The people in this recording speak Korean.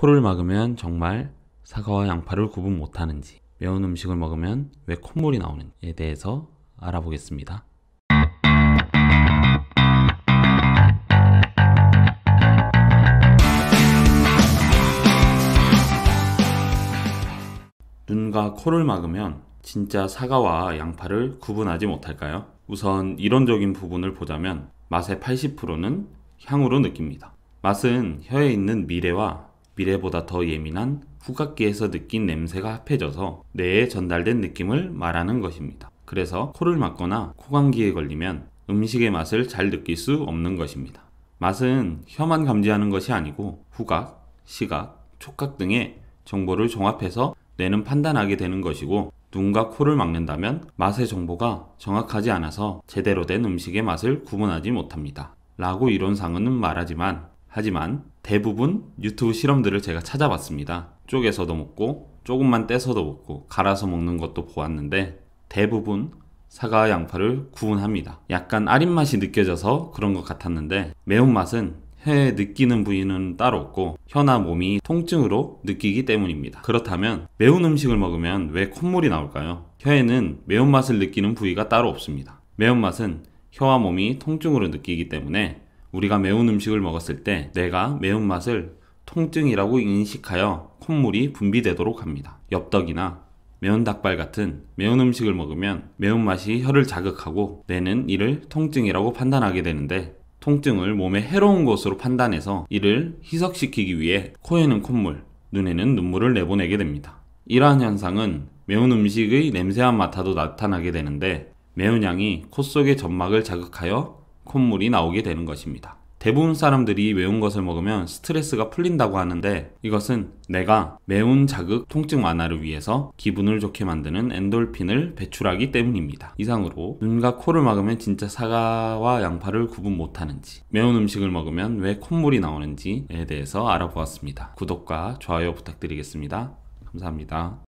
코를 막으면 정말 사과와 양파를 구분 못하는지, 매운 음식을 먹으면 왜 콧물이 나오는지에 대해서 알아보겠습니다. 눈과 코를 막으면 진짜 사과와 양파를 구분하지 못할까요? 우선 이론적인 부분을 보자면 맛의 80%는 향으로 느낍니다. 맛은 혀에 있는 미래와 미래보다 더 예민한 후각기에서 느낀 냄새가 합해져서 뇌에 전달된 느낌을 말하는 것입니다. 그래서 코를 막거나 코감기에 걸리면 음식의 맛을 잘 느낄 수 없는 것입니다. 맛은 혀만 감지하는 것이 아니고 후각, 시각, 촉각 등의 정보를 종합해서 뇌는 판단하게 되는 것이고 눈과 코를 막는다면 맛의 정보가 정확하지 않아서 제대로 된 음식의 맛을 구분하지 못합니다. 라고 이론상은 말하지만 하지만 대부분 유튜브 실험들을 제가 찾아봤습니다. 쪼개서도 먹고 조금만 떼서도 먹고 갈아서 먹는 것도 보았는데 대부분 사과 양파를 구운합니다 약간 아린 맛이 느껴져서 그런 것 같았는데 매운맛은 혀에 느끼는 부위는 따로 없고 혀나 몸이 통증으로 느끼기 때문입니다. 그렇다면 매운 음식을 먹으면 왜 콧물이 나올까요? 혀에는 매운맛을 느끼는 부위가 따로 없습니다. 매운맛은 혀와 몸이 통증으로 느끼기 때문에 우리가 매운 음식을 먹었을 때 내가 매운맛을 통증이라고 인식하여 콧물이 분비되도록 합니다. 엽떡이나 매운 닭발 같은 매운 음식을 먹으면 매운맛이 혀를 자극하고 뇌는 이를 통증이라고 판단하게 되는데 통증을 몸에 해로운 것으로 판단해서 이를 희석시키기 위해 코에는 콧물, 눈에는 눈물을 내보내게 됩니다. 이러한 현상은 매운 음식의 냄새와 맡아도 나타나게 되는데 매운 향이 콧속의 점막을 자극하여 콧물이 나오게 되는 것입니다. 대부분 사람들이 매운 것을 먹으면 스트레스가 풀린다고 하는데 이것은 내가 매운 자극 통증 완화를 위해서 기분을 좋게 만드는 엔돌핀을 배출하기 때문입니다. 이상으로 눈과 코를 막으면 진짜 사과와 양파를 구분 못하는지 매운 음식을 먹으면 왜 콧물이 나오는지에 대해서 알아보았습니다. 구독과 좋아요 부탁드리겠습니다. 감사합니다.